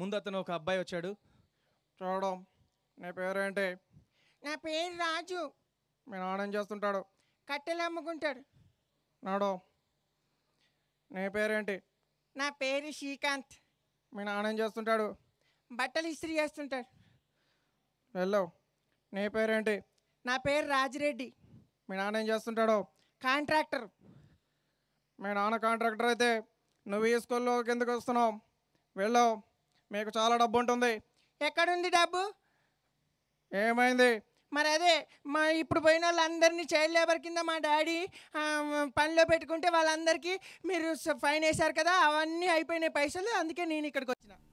ముందు అతను ఒక అబ్బాయి వచ్చాడు చూడడం నీ పేరేంటి నా పేరు రాజు మీ ఆడం చేస్తుంటాడు కట్టెలు అమ్ముకుంటాడు నాడో నీ పేరేంటి నా పేరు శ్రీకాంత్ మీ నానేం చేస్తుంటాడు బట్టలు ఇస్త్రీ చేస్తుంటాడు వెళ్ళవు నీ పేరేంటి నా పేరు రాజిరెడ్డి మీ నానేం చేస్తుంటాడు కాంట్రాక్టర్ మీ నాన్న కాంట్రాక్టర్ అయితే నువ్వు ఈ స్కూల్లో కిందకు వస్తున్నావు వెళ్ళావు మీకు చాలా డబ్బు ఉంటుంది ఎక్కడుంది డబ్బు ఏమైంది మరి అదే మా ఇప్పుడు పోయిన వాళ్ళందరినీ చైల్డ్ లేబర్ కింద మా డాడీ పనిలో పెట్టుకుంటే వాళ్ళందరికీ మీరు ఫైన్ వేశారు కదా అవన్నీ అయిపోయినాయి పైసలు అందుకే నేను ఇక్కడికి వచ్చిన